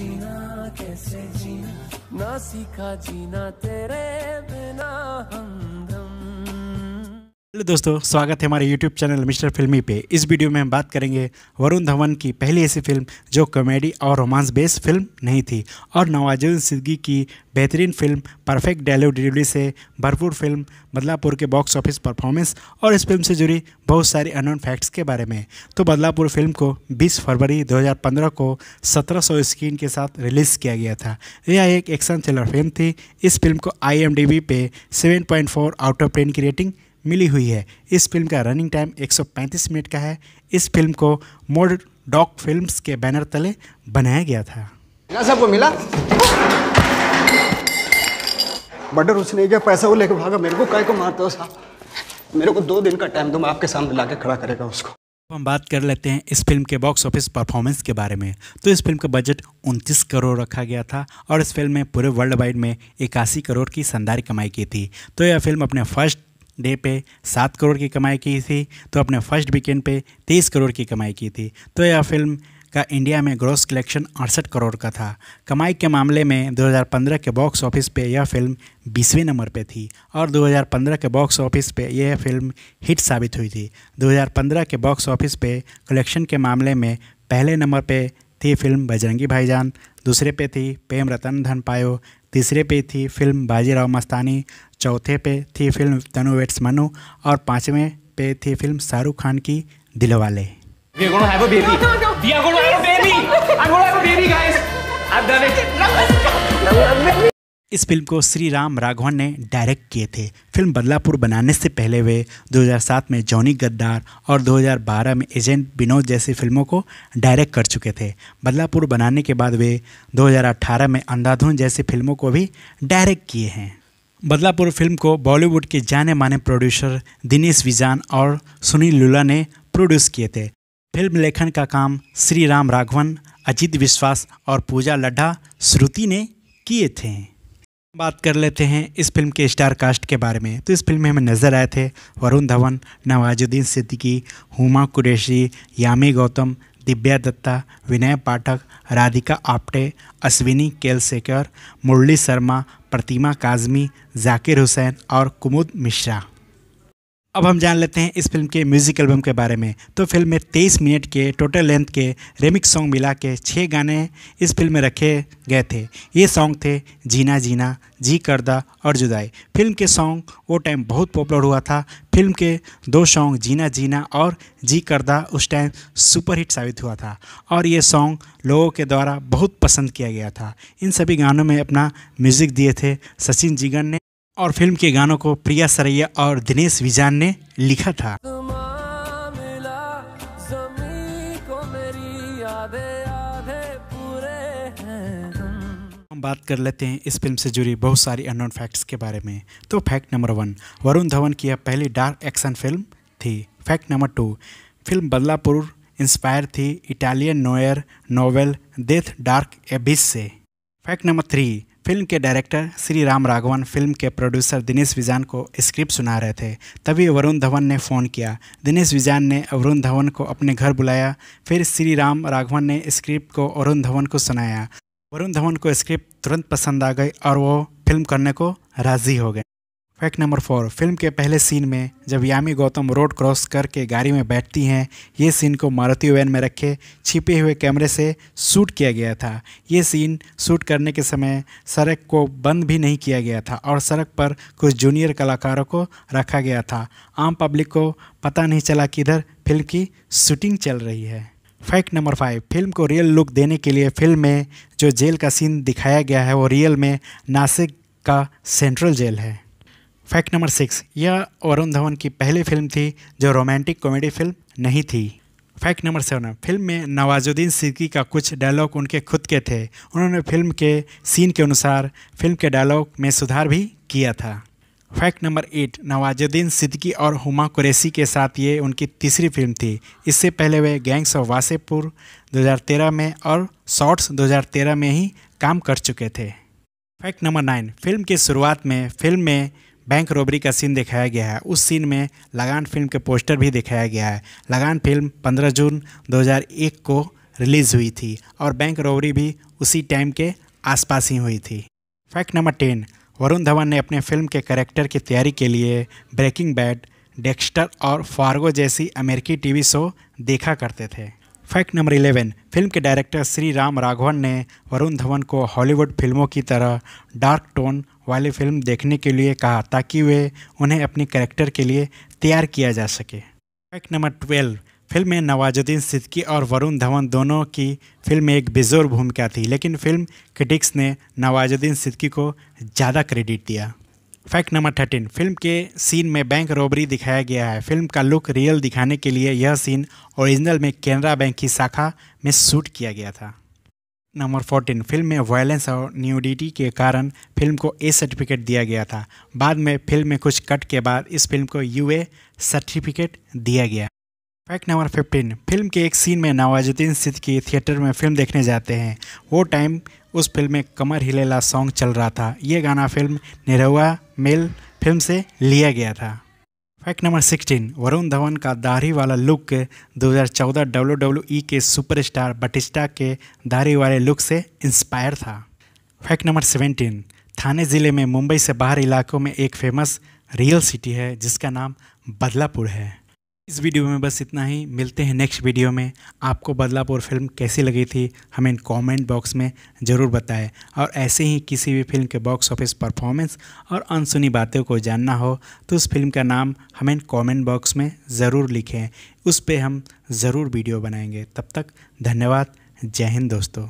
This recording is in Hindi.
जीना कैसे जीना ना सीखा जीना तेरे बिना हम हेलो दोस्तों स्वागत है हमारे यूट्यूब चैनल मिस्टर फिल्मी पे इस वीडियो में हम बात करेंगे वरुण धवन की पहली ऐसी फिल्म जो कॉमेडी और रोमांस बेस्ड फिल्म नहीं थी और नवाजुद्दीन सिद्दीकी की बेहतरीन फिल्म परफेक्ट डायलॉग डिलीवरी से भरपूर फिल्म बदलापुर के बॉक्स ऑफिस परफॉर्मेंस और इस फिल्म से जुड़ी बहुत सारी अनोन फैक्ट्स के बारे में तो बदलापुर फिल्म को 20 फरवरी 2015 को 1700 स्क्रीन के साथ रिलीज़ किया गया था यह एक एक्शन थ्रिलर फिल्म थी इस फिल्म को आई पे फोर आउट ऑफ टेन की रेटिंग मिली हुई है इस फिल्म का रनिंग टाइम 135 मिनट का है इस फिल्म को मोड डॉक फिल्म्स के बैनर तले बनाया गया था सबको मिला बटर उसने क्या पैसा वो लेकर भागा मेरे को काय को मारते हो साहब मेरे को दो दिन का टाइम दो मैं आपके सामने ला खड़ा करेगा उसको हम बात कर लेते हैं इस फिल्म के बॉक्स ऑफिस परफॉर्मेंस के बारे में तो इस फिल्म का बजट 29 करोड़ रखा गया था और इस फिल्म में पूरे वर्ल्ड वाइड में इक्यासी करोड़ की संदारी कमाई की थी तो यह फिल्म अपने फर्स्ट डे पे सात करोड़ की कमाई की थी तो अपने फर्स्ट वीकेंड पे तीस करोड़ की कमाई की थी तो यह फिल्म का इंडिया में ग्रॉस कलेक्शन अड़सठ करोड़ का था कमाई के मामले में 2015 के बॉक्स ऑफिस पे यह फिल्म बीसवें नंबर पे थी और 2015 के बॉक्स ऑफिस पे यह फिल्म हिट साबित हुई थी 2015 के बॉक्स ऑफिस पे कलेक्शन के मामले में पहले नंबर पे थी फिल्म बजरंगी भाईजान दूसरे पे थी प्रेम रतन धन पायो तीसरे पे थी फिल्म बाजीराव मस्तानी चौथे पे थी फिल्म तनु वेट्स मनु और पाँचवें पे थी फिल्म शाहरुख खान की दिलवाले इस फिल्म को श्री राम राघवन ने डायरेक्ट किए थे फिल्म बदलापुर बनाने से पहले वे 2007 में जॉनी गद्दार और 2012 में एजेंट विनोद जैसी फिल्मों को डायरेक्ट कर चुके थे बदलापुर बनाने के बाद वे 2018 में अंधाधुन जैसी फिल्मों को भी डायरेक्ट किए हैं बदलापुर फिल्म को बॉलीवुड के जाने माने प्रोड्यूसर दिनेश विजान और सुनील लुला ने प्रोड्यूस किए थे फिल्म लेखन का काम श्री राम राघवन अजीत विश्वास और पूजा लड्ढा श्रुति ने किए थे बात कर लेते हैं इस फिल्म के स्टार कास्ट के बारे में तो इस फिल्म में हमें नज़र आए थे वरुण धवन नवाजुद्दीन सिद्दीकी हुमा कुरेशी यामी गौतम दिव्या दत्ता विनय पाठक राधिका आप्टे अश्विनी केलसेकर मुरली शर्मा प्रतिमा काजमी जाकिर हुसैन और कुमुद मिश्रा अब हम जान लेते हैं इस फिल्म के म्यूज़िक एल्बम के बारे में तो फिल्म में तेईस मिनट के टोटल लेंथ के रेमिक्स सॉन्ग मिला के छः गाने इस फिल्म में रखे गए थे ये सॉन्ग थे जीना जीना जी करदा और जुदाई फिल्म के सॉन्ग वो टाइम बहुत पॉपुलर हुआ था फिल्म के दो सॉन्ग जीना जीना और जी करदा उस टाइम सुपरहिट साबित हुआ था और ये सॉन्ग लोगों के द्वारा बहुत पसंद किया गया था इन सभी गानों में अपना म्यूज़िक दिए थे सचिन जिगन ने और फिल्म के गानों को प्रिया सरैया और दिनेश विजान ने लिखा था हम बात कर लेते हैं इस फिल्म से जुड़ी बहुत सारी अननोन फैक्ट्स के बारे में तो fact number one Varun Dhawan की यह पहली डार्क एक्शन फिल्म थी fact number two film Badlapur inspire थी Italian noir novel death dark abyss से फैक्ट नंबर थ्री फिल्म के डायरेक्टर श्री राम राघवन फिल्म के प्रोड्यूसर दिनेश विजान को स्क्रिप्ट सुना रहे थे तभी वरुण धवन ने फ़ोन किया दिनेश विजान ने वरुण धवन को अपने घर बुलाया फिर श्री राम राघवन ने स्क्रिप्ट को वरुण धवन को सुनाया वरुण धवन को स्क्रिप्ट तुरंत पसंद आ गई और वो फिल्म करने को राज़ी हो गए फैक्ट नंबर फोर फिल्म के पहले सीन में जब यामी गौतम रोड क्रॉस करके गाड़ी में बैठती हैं ये सीन को मारुति वैन में रखे छिपे हुए कैमरे से शूट किया गया था ये सीन शूट करने के समय सड़क को बंद भी नहीं किया गया था और सड़क पर कुछ जूनियर कलाकारों को रखा गया था आम पब्लिक को पता नहीं चला कि इधर फिल्म की शूटिंग चल रही है फैक्ट नंबर फाइव फिल्म को रियल लुक देने के लिए फिल्म में जो जेल का सीन दिखाया गया है वो रियल में नासिक का सेंट्रल जेल है फैक्ट नंबर सिक्स यह वरुण धवन की पहली फिल्म थी जो रोमांटिक कॉमेडी फिल्म नहीं थी फैक्ट नंबर सेवन फिल्म में नवाजुद्दीन सिद्दीकी का कुछ डायलॉग उनके खुद के थे उन्होंने फिल्म के सीन के अनुसार फिल्म के डायलॉग में सुधार भी किया था fact number eight Nawazuddin Siddiqui और हुमा कुरैसी के साथ ये उनकी तीसरी फिल्म थी इससे पहले वे गैंग्स ऑफ वासेपुर 2013 में और शॉर्ट्स 2013 में ही काम कर चुके थे फैक्ट नंबर नाइन फिल्म की शुरुआत में फिल्म में बैंक रोबरी का सीन दिखाया गया है उस सीन में लगान फिल्म के पोस्टर भी दिखाया गया है लगान फिल्म 15 जून 2001 को रिलीज़ हुई थी और बैंक रोबरी भी उसी टाइम के आसपास ही हुई थी fact number ten Varun Dhawan ने अपने फिल्म के करेक्टर की तैयारी के लिए ब्रेकिंग बैड डेक्स्टर और फार्गो जैसी अमेरिकी टीवी शो देखा करते थे फैक्ट नंबर इलेवन फिल्म के डायरेक्टर श्री राम राघवन ने वरुण धवन को हॉलीवुड फिल्मों की तरह डार्क टोन वाली फिल्म देखने के लिए कहा ताकि वे उन्हें अपने कैरेक्टर के लिए तैयार किया जा सके फैक्ट नंबर ट्वेल्व फिल्म में नवाजुद्दीन सिद्दकी और वरुण धवन दोनों की फिल्म में एक बेजोर भूमिका थी लेकिन फिल्म क्रिटिक्स ने नवाजुद्दीन सिद्दकी को ज़्यादा क्रेडिट दिया फैक्ट नंबर थर्टीन फिल्म के सीन में बैंक रॉबरी दिखाया गया है फिल्म का लुक रियल दिखाने के लिए यह सीन ओरिजिनल में कैनरा बैंक की शाखा में शूट किया गया था नंबर फोर्टीन फिल्म में वायलेंस और न्यूडिटी के कारण फिल्म को ए सर्टिफिकेट दिया गया था बाद में फिल्म में कुछ कट के बाद इस फिल्म को यू ए सर्टिफिकेट दिया गया फैक्ट नंबर फिफ्टीन फिल्म के एक सीन में नवाजुद्दीन सिद्दीकी थिएटर में फिल्म देखने जाते हैं वो टाइम उस फिल्म में कमर हिलेला सॉन्ग चल रहा था ये गाना फिल्म निरहुआ मेल फिल्म से लिया गया था fact number sixteen Varun Dhawan का दाढ़ी वाला लुक 2014 डब्ल्यू के सुपरस्टार बटिस्टा के दाढ़ी वाले लुक से इंस्पायर था फैक्ट नंबर सेवेंटीन थाने ज़िले में मुंबई से बाहर इलाकों में एक फेमस रियल सिटी है जिसका नाम बदलापुर है इस वीडियो में बस इतना ही मिलते हैं नेक्स्ट वीडियो में आपको बदलापुर फिल्म कैसी लगी थी हमें कमेंट बॉक्स में ज़रूर बताएं और ऐसे ही किसी भी फिल्म के बॉक्स ऑफिस परफॉर्मेंस और अनसुनी बातों को जानना हो तो उस फिल्म का नाम हमें कमेंट बॉक्स में ज़रूर लिखें उस पर हम ज़रूर वीडियो बनाएंगे तब तक धन्यवाद जय हिंद दोस्तों